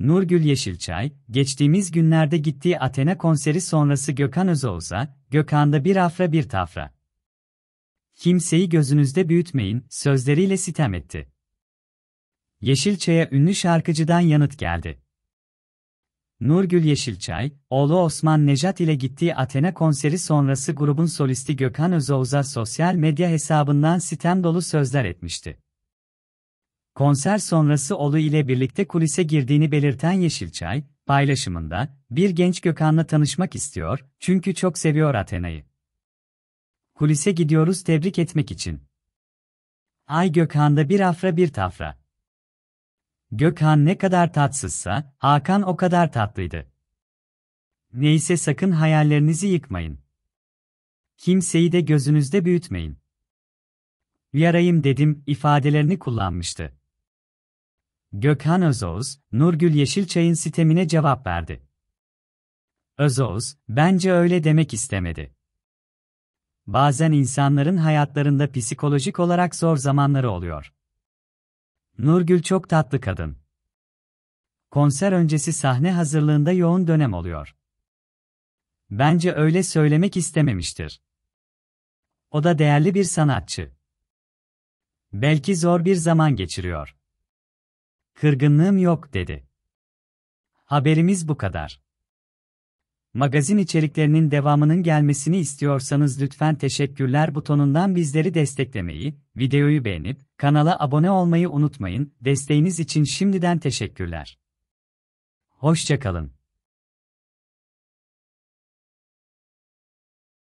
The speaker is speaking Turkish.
Nurgül Yeşilçay, geçtiğimiz günlerde gittiği Athena konseri sonrası Gökhan Özoğuz'a, Gökhan'da bir afra bir tafra. Kimseyi gözünüzde büyütmeyin, sözleriyle sitem etti. Yeşilçay'a ünlü şarkıcıdan yanıt geldi. Nurgül Yeşilçay, oğlu Osman Nejat ile gittiği Athena konseri sonrası grubun solisti Gökhan Özoğuz'a sosyal medya hesabından sitem dolu sözler etmişti. Konser sonrası Olu ile birlikte kulise girdiğini belirten Yeşilçay, paylaşımında, bir genç Gökhan'la tanışmak istiyor, çünkü çok seviyor Athena'yı. Kulise gidiyoruz tebrik etmek için. Ay Gökhan'da bir afra bir tafra. Gökhan ne kadar tatsızsa, Hakan o kadar tatlıydı. Neyse sakın hayallerinizi yıkmayın. Kimseyi de gözünüzde büyütmeyin. Yarayım dedim ifadelerini kullanmıştı. Gökhan Özoz, Nurgül Yeşilçay'ın sitemine cevap verdi. Özoz, bence öyle demek istemedi. Bazen insanların hayatlarında psikolojik olarak zor zamanları oluyor. Nurgül çok tatlı kadın. Konser öncesi sahne hazırlığında yoğun dönem oluyor. Bence öyle söylemek istememiştir. O da değerli bir sanatçı. Belki zor bir zaman geçiriyor. Kırgınlığım yok dedi. Haberimiz bu kadar. Magazin içeriklerinin devamının gelmesini istiyorsanız lütfen teşekkürler butonundan bizleri desteklemeyi, videoyu beğenip kanala abone olmayı unutmayın. Desteğiniz için şimdiden teşekkürler. Hoşçakalın.